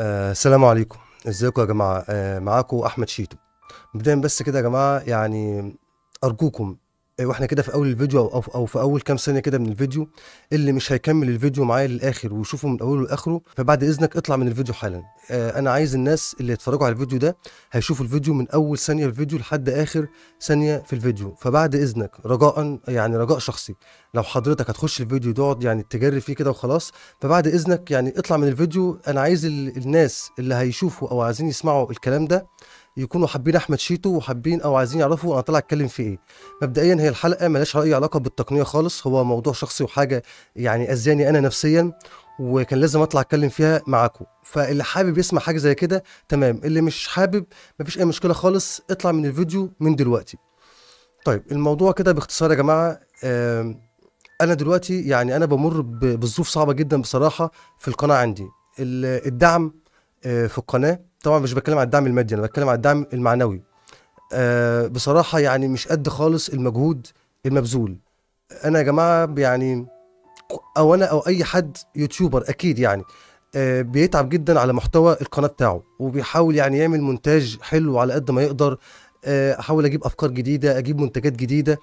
آه السلام عليكم ازيكم يا جماعه آه معاكم احمد شيتو مبدئيا بس كده يا جماعه يعني ارجوكم إيه، واحنا كده في اول الفيديو او او في اول كام ثانيه كده من الفيديو اللي مش هيكمل الفيديو معايا للاخر ويشوفه من اوله لاخره فبعد اذنك اطلع من الفيديو حالا آه، انا عايز الناس اللي يتفرجوا على الفيديو ده هيشوفوا الفيديو من اول ثانيه في الفيديو لحد اخر ثانيه في الفيديو فبعد اذنك رجاء يعني رجاء شخصي لو حضرتك هتخش الفيديو تقعد يعني تجري فيه كده وخلاص فبعد اذنك يعني اطلع من الفيديو انا عايز الناس اللي هيشوفوا او عايزين يسمعوا الكلام ده يكونوا حابين احمد شيتو وحابين او عايزين يعرفوا انا طالع اتكلم في ايه مبدئيا هي الحلقه ملهاش اي علاقه بالتقنيه خالص هو موضوع شخصي وحاجه يعني اذاني انا نفسيا وكان لازم اطلع اتكلم فيها معاكم فاللي حابب يسمع حاجه زي كده تمام اللي مش حابب مفيش اي مشكله خالص اطلع من الفيديو من دلوقتي طيب الموضوع كده باختصار يا جماعه انا دلوقتي يعني انا بمر بظروف صعبه جدا بصراحه في القناه عندي الدعم آه، في القناه طبعا مش بتكلم على الدعم المادي انا بتكلم على الدعم المعنوي آه بصراحه يعني مش قد خالص المجهود المبذول انا يا جماعه يعني او انا او اي حد يوتيوبر اكيد يعني آه بيتعب جدا على محتوى القناه بتاعه وبيحاول يعني يعمل مونتاج حلو على قد ما يقدر آه احاول اجيب افكار جديده اجيب منتجات جديده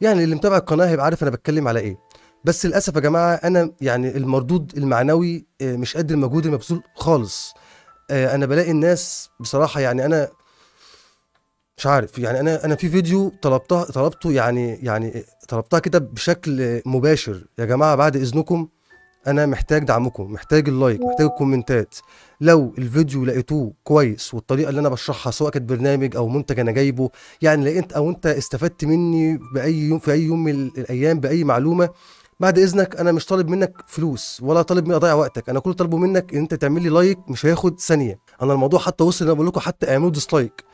يعني اللي متابع القناه هيبقى عارف انا بتكلم على ايه بس للاسف يا جماعه انا يعني المردود المعنوي آه، مش قد المجهود المبذول خالص آه، انا بلاقي الناس بصراحه يعني انا مش عارف يعني انا انا في فيديو طلبتها طلبته يعني يعني طلبتها كده بشكل مباشر يا جماعه بعد اذنكم انا محتاج دعمكم محتاج اللايك محتاج الكومنتات لو الفيديو لقيتوه كويس والطريقه اللي انا بشرحها سواء كانت برنامج او منتج انا جايبه يعني لقيت او انت استفدت مني باي يوم في اي يوم من الايام باي معلومه بعد اذنك انا مش طالب منك فلوس ولا طالب مني اضيع وقتك انا كل طالبه منك ان انت تعمل لي لايك مش هياخد ثانيه انا الموضوع حتى وصل ان انا بقول لكم حتى اعملوا ديسلايك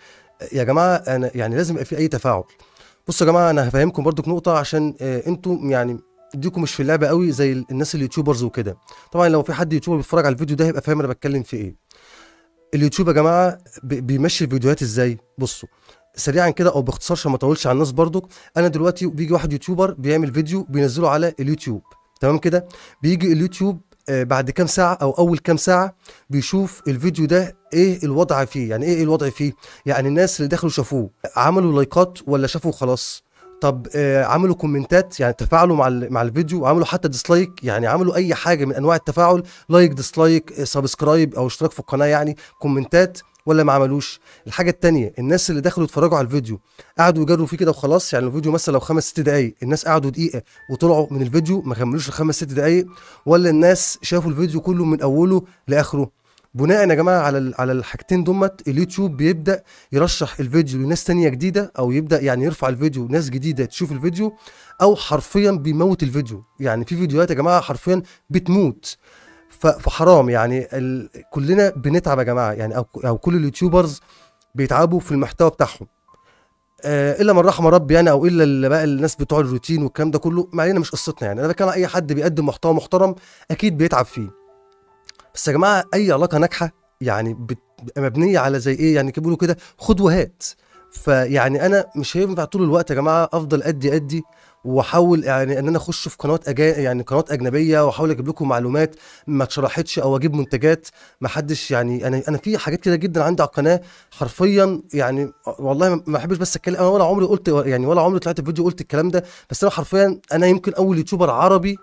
يا جماعه انا يعني لازم يبقى في اي تفاعل بصوا يا جماعه انا هفهمكم برضك نقطه عشان آه، انتوا يعني ديكم مش في اللعبه قوي زي الناس اليوتيوبرز وكده طبعا لو في حد يوتيوبر بيتفرج على الفيديو ده هيبقى فاهم انا بتكلم في ايه اليوتيوب يا جماعه بيمشي الفيديوهات ازاي بصوا سريعا كده او باختصار عشان ما اطولش على الناس برضو انا دلوقتي بيجي واحد يوتيوبر بيعمل فيديو بينزله على اليوتيوب تمام كده بيجي اليوتيوب آه، بعد كام ساعة أو أول كام ساعة بيشوف الفيديو ده إيه الوضع فيه يعني إيه الوضع فيه يعني الناس اللي دخلوا شافوه عملوا لايكات ولا شافوا خلاص طب آه عملوا كومنتات يعني تفاعلوا مع مع الفيديو وعملوا حتى ديسلايك يعني عملوا اي حاجه من انواع التفاعل لايك ديسلايك سبسكرايب او اشتراك في القناه يعني كومنتات ولا ما عملوش الحاجه التانية الناس اللي دخلوا يتفرجوا على الفيديو قعدوا يجروا فيه كده وخلاص يعني الفيديو مثلا لو خمس ست دقايق الناس قعدوا دقيقه وطلعوا من الفيديو ما كملوش الخمس ست دقايق ولا الناس شافوا الفيديو كله من اوله لاخره بناء يا جماعه على على الحاجتين دمت اليوتيوب بيبدا يرشح الفيديو لناس تانية جديده او يبدا يعني يرفع الفيديو ناس جديده تشوف الفيديو او حرفيا بيموت الفيديو يعني في فيديوهات يا جماعه حرفيا بتموت فحرام يعني ال... كلنا بنتعب يا جماعه يعني او, أو كل اليوتيوبرز بيتعبوا في المحتوى بتاعهم آه، الا من رحم ربي يعني او الا اللي بقى الناس بتوع الروتين والكلام ده كله ما علينا مش قصتنا يعني انا بتكلم اي حد بيقدم محتوى محترم اكيد بيتعب فيه بس يا جماعه اي علاقه ناجحه يعني مبنيه على زي ايه يعني بيقولوا كده خد وهات فيعني انا مش هينفع طول الوقت يا جماعه افضل ادي ادي واحاول يعني ان انا اخش في قنوات أجا... يعني قنوات اجنبيه واحاول اجيب لكم معلومات ما اتشرحتش او اجيب منتجات ما حدش يعني انا انا في حاجات كده جدا عندي على القناه حرفيا يعني والله ما بحبش بس اتكلم انا ولا عمري قلت يعني ولا عمري طلعت في فيديو قلت الكلام ده بس انا حرفيا انا يمكن اول يوتيوبر عربي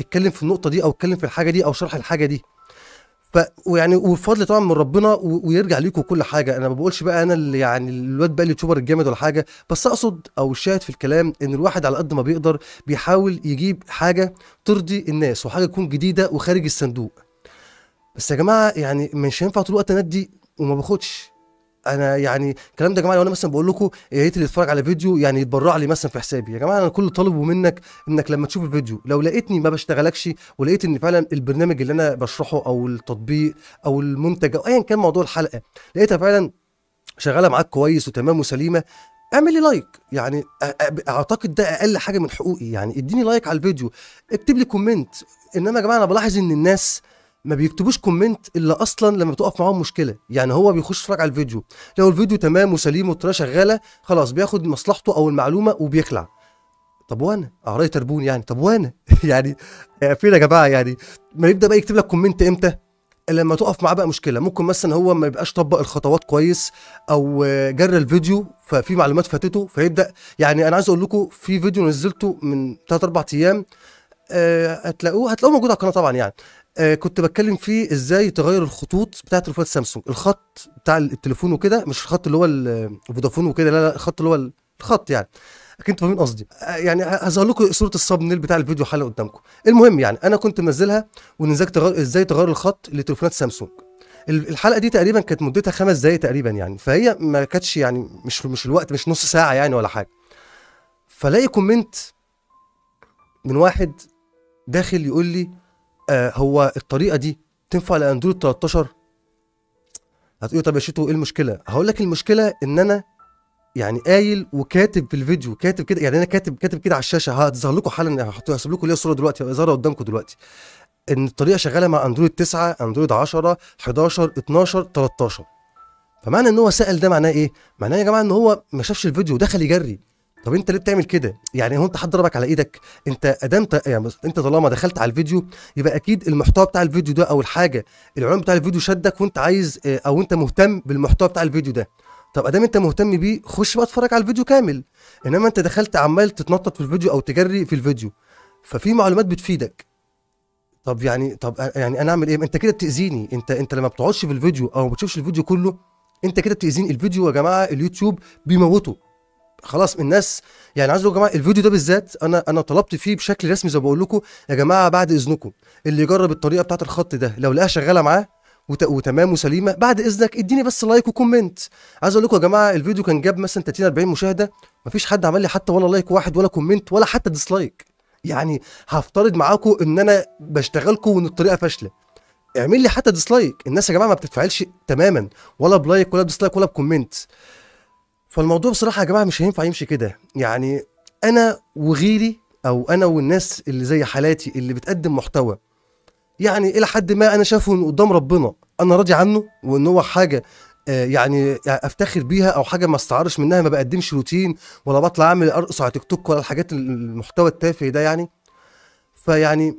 اتكلم في النقطه دي او اتكلم في الحاجه دي او شرح الحاجه دي ف ويعني والفضل طبعا من ربنا و... ويرجع ليكم كل حاجه انا ما بقولش بقى انا اللي يعني الواد بقى اليوتيوبر الجامد ولا حاجه بس اقصد او الشاهد في الكلام ان الواحد على قد ما بيقدر بيحاول يجيب حاجه ترضي الناس وحاجه تكون جديده وخارج الصندوق بس يا جماعه يعني مش هينفع طول الوقت اندي وما باخدش انا يعني الكلام ده يا جماعه لو انا مثلا بقول لكم يا ريت اللي يتفرج على فيديو يعني يتبرع لي مثلا في حسابي يا جماعه انا كل طالبه منك انك لما تشوف الفيديو لو لقيتني ما بشتغلكش ولقيت ان فعلا البرنامج اللي انا بشرحه او التطبيق او المنتج او ايا كان موضوع الحلقه لقيتها فعلا شغاله معاك كويس وتمام وسليمه اعمل لي لايك يعني اعتقد ده اقل حاجه من حقوقي يعني اديني لايك على الفيديو اكتب لي كومنت انما يا جماعه انا بلاحظ ان الناس ما بيكتبوش كومنت الا اصلا لما بتقف معاهم مشكله يعني هو بيخش يتفرج على الفيديو لو الفيديو تمام وسليم والطريقه شغاله خلاص بياخد مصلحته او المعلومه وبيخلع طب وانا اعراضي تربون يعني طب وانا يعني فين يا جماعه يعني ما يبدا بقى يكتب لك كومنت امتى لما تقف معاه بقى مشكله ممكن مثلا هو ما يبقاش طبق الخطوات كويس او جرى الفيديو ففي معلومات فاتته فيبدا يعني انا عايز اقول لكم في فيديو نزلته من 3 4 ايام آه، هتلاقوه هتلاقوه موجود على القناه طبعا يعني آه كنت بتكلم فيه ازاي تغير الخطوط بتاعه تليفونات سامسونج الخط بتاع التليفون وكده مش الخط اللي هو الفودافون وكده لا لا الخط اللي هو الخط يعني اكيد انتوا فاهمين قصدي آه، يعني هظهر لكم صوره الصاب نيل بتاع الفيديو حالا قدامكم المهم يعني انا كنت منزلها ونزلت تغير ازاي تغير الخط لتليفونات سامسونج الحلقه دي تقريبا كانت مدتها خمس دقائق تقريبا يعني فهي ما كانتش يعني مش مش الوقت مش نص ساعه يعني ولا حاجه فلاقي كومنت من واحد داخل يقول لي آه هو الطريقه دي تنفع لاندرويد 13 هتقولي طب يا شيتو ايه المشكله هقول لك المشكله ان انا يعني قايل وكاتب في الفيديو كاتب كده يعني انا كاتب كاتب كده على الشاشه هتظهر لكم حالا هسيب لكم ليا صوره دلوقتي ظاهره قدامكم دلوقتي ان الطريقه شغاله مع اندرويد 9 اندرويد 10 11 12 13 فمعنى ان هو سال ده معناه ايه معناه يا جماعه ان هو ما شافش الفيديو دخل يجري طب انت ليه بتعمل كده؟ يعني هو انت حد ضربك على ايدك؟ انت ادام يعني انت طالما دخلت على الفيديو يبقى اكيد المحتوى بتاع الفيديو ده او الحاجه العنوان بتاع الفيديو شدك وانت عايز آه، او انت مهتم بالمحتوى بتاع الفيديو ده. طب ادام انت مهتم بيه خش بقى اتفرج على الفيديو كامل. انما انت دخلت عمال تتنطط في الفيديو او تجري في الفيديو. ففي معلومات بتفيدك. طب يعني طب آه، يعني انا اعمل ايه؟ انت كده بتاذيني، انت انت لما بتقعدش في الفيديو او ما بتشوفش الفيديو كله انت كده بتاذيني الفيديو يا جماعه اليوتيوب بيموته خلاص الناس يعني عايز يا جماعه الفيديو ده بالذات انا انا طلبت فيه بشكل رسمي زي ما بقول لكم يا جماعه بعد اذنكم اللي يجرب الطريقه بتاعت الخط ده لو لقاها شغاله معاه وتمام وسليمه بعد اذنك اديني بس لايك وكومنت عايز اقول لكم يا جماعه الفيديو كان جاب مثلا 30 40 مشاهده مفيش حد عمل لي حتى ولا لايك واحد ولا كومنت ولا حتى ديسلايك يعني هفترض معاكم ان انا بشتغلكم وان الطريقه فاشله اعمل لي حتى ديسلايك الناس يا جماعه ما بتتفعلش تماما ولا بلايك ولا ديسلايك ولا بكومنت فالموضوع بصراحه يا جماعه مش هينفع يمشي كده يعني انا وغيري او انا والناس اللي زي حالاتي اللي بتقدم محتوى يعني الى حد ما انا شايفه انه قدام ربنا انا راضي عنه وان هو حاجه آه، يعني افتخر بيها او حاجه ما استعرش منها ما بقدمش روتين ولا بطلع اعمل ارقص على تيك توك ولا الحاجات المحتوى التافه ده يعني فيعني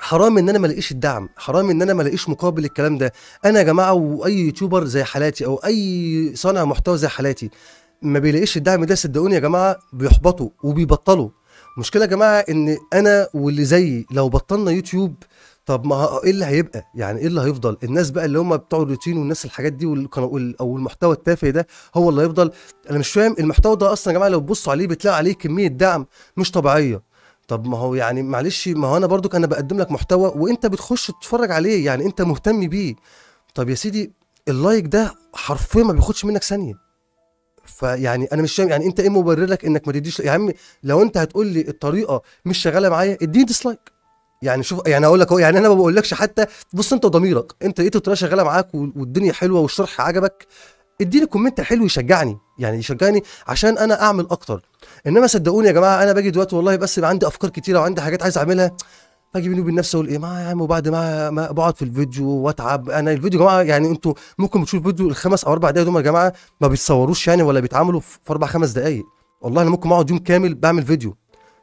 حرام ان انا ما الاقيش الدعم حرام ان انا ما الاقيش مقابل الكلام ده انا يا جماعه واي يوتيوبر زي حالاتي او اي صانع محتوى زي حالاتي ما بيلاقيش الدعم ده صدقوني يا جماعه بيحبطوا وبيبطلوا المشكله يا جماعه ان انا واللي زيي لو بطلنا يوتيوب طب ما ايه اللي هيبقى يعني ايه اللي هيفضل الناس بقى اللي هم بتوع الروتين والناس الحاجات دي والقناه او المحتوى التافه ده هو اللي هيفضل انا مش فاهم المحتوى ده اصلا يا جماعه لو تبصوا عليه بتلاقي عليه كميه دعم مش طبيعيه طب ما هو يعني معلش ما هو انا برضو انا بقدم لك محتوى وانت بتخش تتفرج عليه يعني انت مهتم بيه طب يا سيدي اللايك ده حرفيا ما بياخدش منك ثانيه فيعني انا مش فاهم يعني انت ايه مبرر لك انك ما تديش يا عم لو انت هتقول لي الطريقه مش شغاله معايا اديني ديسلايك يعني شوف يعني اقول لك اهو يعني انا ما بقولكش حتى بص انت وضميرك انت لقيت الطريقه شغاله معاك والدنيا حلوه والشرح عجبك اديني كومنت حلو يشجعني يعني يشجعني عشان انا اعمل اكتر انما صدقوني يا جماعه انا باجي دلوقتي والله بس عندي افكار كتيره وعندي حاجات عايز اعملها باجي بيني وبين نفسي اقول ايه ما يا عم وبعد ما, ما بقعد في الفيديو واتعب انا الفيديو يا جماعه يعني انتوا ممكن بتشوفوا الفيديو الخمس او اربع دقايق دول يا جماعه ما بيتصوروش يعني ولا بيتعملوا في اربع خمس دقايق والله انا ممكن اقعد يوم كامل بعمل فيديو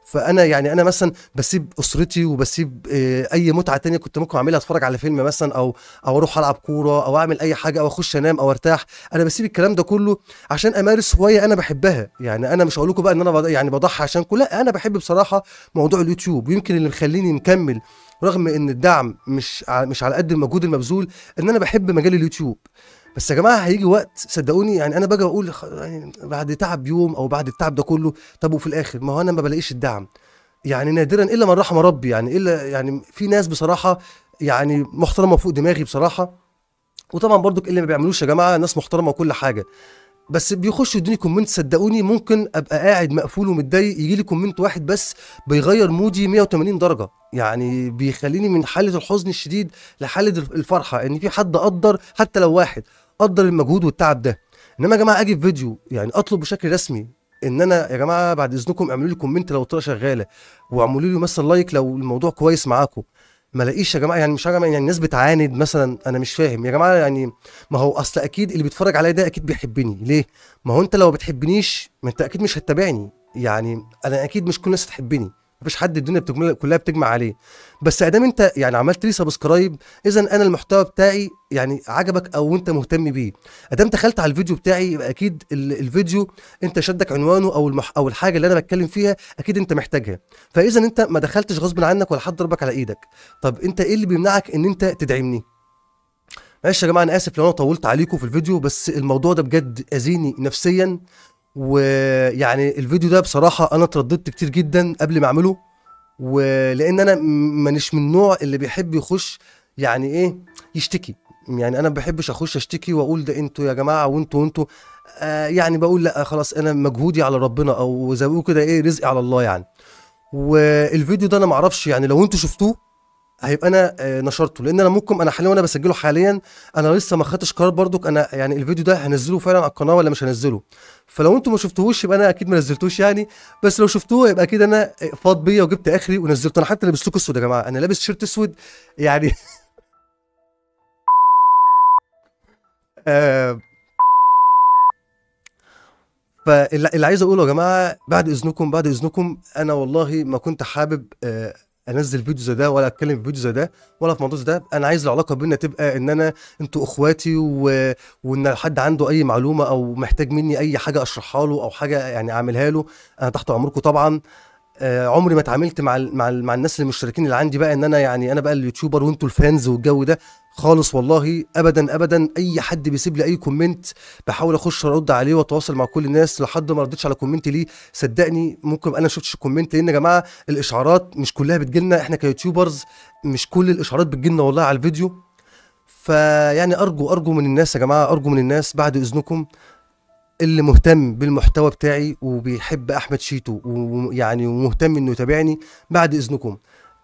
فانا يعني انا مثلا بسيب اسرتي وبسيب آه، اي متعه تانية كنت ممكن اعملها اتفرج على فيلم مثلا او او اروح العب كوره او اعمل اي حاجه او اخش انام او ارتاح انا بسيب الكلام ده كله عشان امارس هوايه انا بحبها يعني انا مش هقول لكم بقى ان انا يعني بضحي عشان لا انا بحب بصراحه موضوع اليوتيوب ويمكن اللي مخليني مكمل رغم ان الدعم مش مش على قد المجهود المبذول ان انا بحب مجال اليوتيوب بس يا جماعه هيجي وقت صدقوني يعني انا باجي اقول يعني بعد تعب يوم او بعد التعب ده كله طب وفي الاخر ما هو انا ما بلاقيش الدعم يعني نادرا الا من رحم ربي يعني الا يعني في ناس بصراحه يعني محترمه فوق دماغي بصراحه وطبعا برضك اللي ما بيعملوش يا جماعه ناس محترمه وكل حاجه بس بيخشوا يدوني كومنت صدقوني ممكن ابقى قاعد مقفول ومتضايق يجي لي كومنت واحد بس بيغير مودي 180 درجه يعني بيخليني من حاله الحزن الشديد لحاله الفرحه ان يعني في حد قدر حتى لو واحد قدر المجهود والتعب ده انما يا جماعه اجي في فيديو يعني اطلب بشكل رسمي ان انا يا جماعه بعد اذنكم اعملوا لي كومنت لو الطريقه شغاله واعملوا لي مثلا لايك لو الموضوع كويس معاكم ما لاقيش يا جماعه يعني مش عارف يعني الناس بتعاند مثلا انا مش فاهم يا جماعه يعني ما هو اصل اكيد اللي بيتفرج عليا ده اكيد بيحبني ليه ما هو انت لو ما بتحبنيش ما انت اكيد مش هتتابعني يعني انا اكيد مش كل الناس هتحبني مفيش حد الدنيا بتجمل كلها بتجمع عليه بس ادام انت يعني عملت لي سبسكرايب اذا انا المحتوى بتاعي يعني عجبك او انت مهتم بيه ادام دخلت على الفيديو بتاعي يبقى اكيد الفيديو انت شدك عنوانه او المح او الحاجه اللي انا بتكلم فيها اكيد انت محتاجها فاذا انت ما دخلتش غصب عنك ولا حد ضربك على ايدك طب انت ايه اللي بيمنعك ان انت تدعمني معلش يا جماعه انا اسف لو انا طولت عليكم في الفيديو بس الموضوع ده بجد اذيني نفسيا ويعني الفيديو ده بصراحه انا اترددت كتير جدا قبل ما اعمله ولان انا مانيش من النوع اللي بيحب يخش يعني ايه يشتكي يعني انا ما بحبش اخش اشتكي واقول ده انتوا يا جماعه وانتوا وانتوا آه يعني بقول لا خلاص انا مجهودي على ربنا او زي ما كده ايه رزقي على الله يعني والفيديو ده انا معرفش يعني لو انتوا شفتوه هيبقى انا آه، نشرته لان انا ممكن انا حاليا وانا بسجله حاليا انا لسه ما خدتش قرار برضك انا يعني الفيديو ده هنزله فعلا على القناه ولا مش هنزله فلو انتم ما شفتوهوش يبقى انا اكيد ما نزلتوش يعني بس لو شفتوه يبقى اكيد انا آه، فاض بيا وجبت اخري ونزلته انا حتى لابس لكم اسود يا جماعه انا لابس شيرت اسود يعني آه فاللي عايز اقوله يا جماعه بعد اذنكم بعد اذنكم انا والله ما كنت حابب آه انزل فيديو زي ده ولا اتكلم في فيديو زي ده ولا في موضوع زي ده انا عايز العلاقه بينا تبقى ان انا انتوا اخواتي و... وان حد عنده اي معلومه او محتاج مني اي حاجه اشرحها له او حاجه يعني اعملها له انا تحت امركم طبعا آه، عمري ما اتعاملت مع الـ مع الـ مع الناس المشتركين اللي عندي بقى ان انا يعني انا بقى اليوتيوبر وانتوا الفانز والجو ده خالص والله ابدا ابدا اي حد بيسيب لي اي كومنت بحاول اخش ارد عليه واتواصل مع كل الناس لحد ما ردتش على كومنت ليه صدقني ممكن انا ما شفتش الكومنت لان يا جماعه الاشعارات مش كلها بتجيلنا احنا كيوتيوبرز مش كل الاشعارات بتجيلنا والله على الفيديو فيعني ارجو ارجو من الناس يا جماعه ارجو من الناس بعد اذنكم اللي مهتم بالمحتوى بتاعي وبيحب احمد شيتو ويعني ومهتم انه يتابعني بعد اذنكم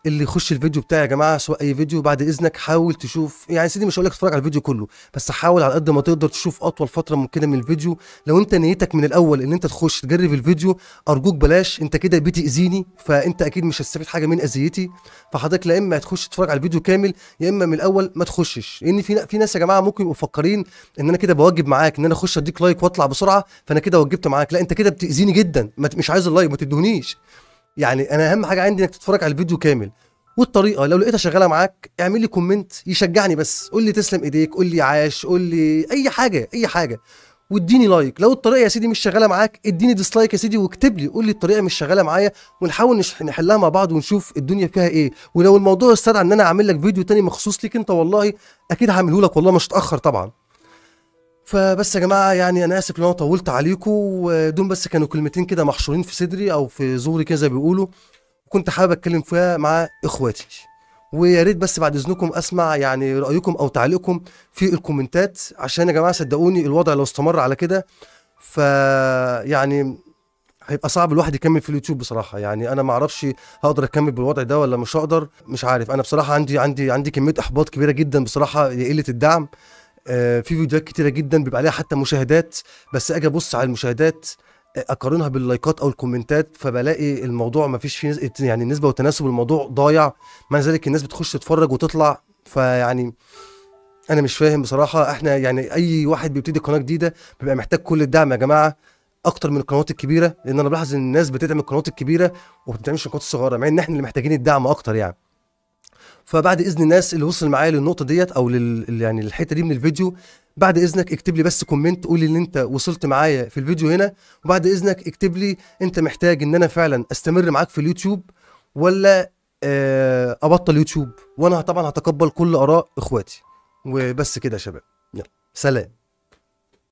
اللي يخش الفيديو بتاعي يا جماعه سواء اي فيديو بعد اذنك حاول تشوف يعني سيدي مش هقول لك تتفرج على الفيديو كله بس حاول على قد ما تقدر تشوف اطول فتره ممكنه من الفيديو لو انت نيتك من الاول ان انت تخش تجرب الفيديو ارجوك بلاش انت كده بتاذيني فانت اكيد مش هتستفيد حاجه من اذيتي فحضرتك لا اما هتخش تتفرج على الفيديو كامل يا اما من الاول ما تخشش لان في في ناس يا جماعه ممكن يبقوا مفكرين ان انا كده بوجب معاك ان انا اخش اديك لايك واطلع بسرعه فانا كده وجبت معاك لا انت كده بتاذيني جدا مش عايز اللايك ما تدهنيش يعني انا اهم حاجه عندي انك تتفرج على الفيديو كامل والطريقه لو لقيتها شغاله معاك اعمل لي كومنت يشجعني بس قول لي تسلم ايديك قول لي عاش قول لي اي حاجه اي حاجه واديني لايك لو الطريقه يا سيدي مش شغاله معاك اديني ديسلايك يا سيدي واكتب لي قول لي الطريقه مش شغاله معايا ونحاول نحلها مع بعض ونشوف الدنيا فيها ايه ولو الموضوع استدعى ان انا اعمل لك فيديو تاني مخصوص ليك انت والله اكيد هعمله لك والله مش هتاخر طبعا فبس يا جماعه يعني انا اسف لو انا طولت عليكم ودول بس كانوا كلمتين كده محشورين في صدري او في زوري كده زي ما بيقولوا كنت حابب اتكلم فيها مع اخواتي ويا ريت بس بعد اذنكم اسمع يعني رايكم او تعليقكم في الكومنتات عشان يا جماعه صدقوني الوضع لو استمر على كده ف يعني هيبقى صعب الواحد يكمل في اليوتيوب بصراحه يعني انا ما اعرفش هقدر اكمل بالوضع ده ولا مش هقدر مش عارف انا بصراحه عندي عندي عندي كميه احباط كبيره جدا بصراحه لقله الدعم آه، في فيديوهات كتيره جدا بيبقى عليها حتى مشاهدات بس اجي ابص على المشاهدات آه، اقارنها باللايكات او الكومنتات فبلاقي الموضوع ما فيش فيه يعني نسبه وتناسب الموضوع ضايع مع ذلك الناس بتخش تتفرج وتطلع فيعني انا مش فاهم بصراحه احنا يعني اي واحد بيبتدي قناه جديده بيبقى محتاج كل الدعم يا جماعه اكتر من القنوات الكبيره لان انا بلاحظ ان الناس بتدعم القنوات الكبيره وما بتدعمش القنوات الصغيره مع ان احنا اللي محتاجين الدعم اكتر يعني فبعد اذن الناس اللي وصل معايا للنقطه ديت او لل يعني الحته دي من الفيديو بعد اذنك اكتب لي بس كومنت قول لي ان انت وصلت معايا في الفيديو هنا وبعد اذنك اكتب لي انت محتاج ان انا فعلا استمر معاك في اليوتيوب ولا آه، ابطل يوتيوب وانا طبعا هتقبل كل اراء اخواتي وبس كده يا شباب يلا سلام